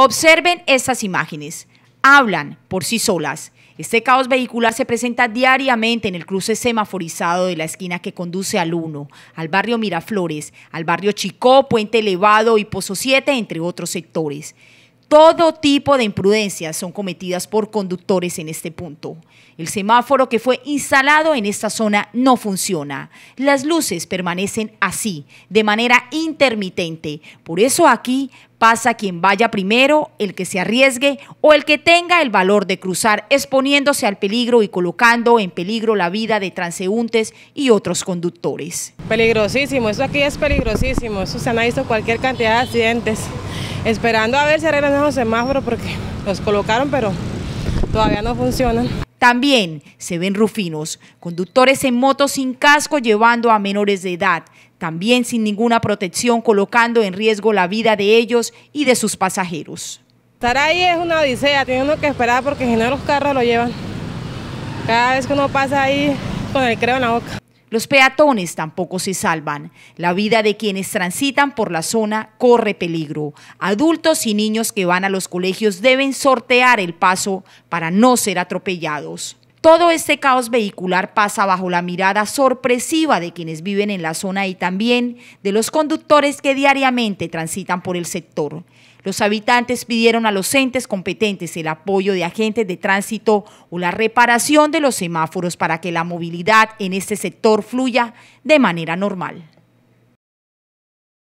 Observen estas imágenes. Hablan por sí solas. Este caos vehicular se presenta diariamente en el cruce semaforizado de la esquina que conduce al 1, al barrio Miraflores, al barrio Chicó, Puente Elevado y Pozo 7, entre otros sectores. Todo tipo de imprudencias son cometidas por conductores en este punto. El semáforo que fue instalado en esta zona no funciona. Las luces permanecen así, de manera intermitente. Por eso aquí pasa quien vaya primero, el que se arriesgue o el que tenga el valor de cruzar exponiéndose al peligro y colocando en peligro la vida de transeúntes y otros conductores. Peligrosísimo, eso aquí es peligrosísimo, eso se han visto cualquier cantidad de accidentes esperando a ver si arreglan los semáforos porque los colocaron, pero todavía no funcionan. También se ven rufinos, conductores en moto sin casco llevando a menores de edad, también sin ninguna protección colocando en riesgo la vida de ellos y de sus pasajeros. Estar ahí es una odisea, tiene uno que esperar porque si no los carros lo llevan. Cada vez que uno pasa ahí con el creo en la boca. Los peatones tampoco se salvan. La vida de quienes transitan por la zona corre peligro. Adultos y niños que van a los colegios deben sortear el paso para no ser atropellados. Todo este caos vehicular pasa bajo la mirada sorpresiva de quienes viven en la zona y también de los conductores que diariamente transitan por el sector. Los habitantes pidieron a los entes competentes el apoyo de agentes de tránsito o la reparación de los semáforos para que la movilidad en este sector fluya de manera normal.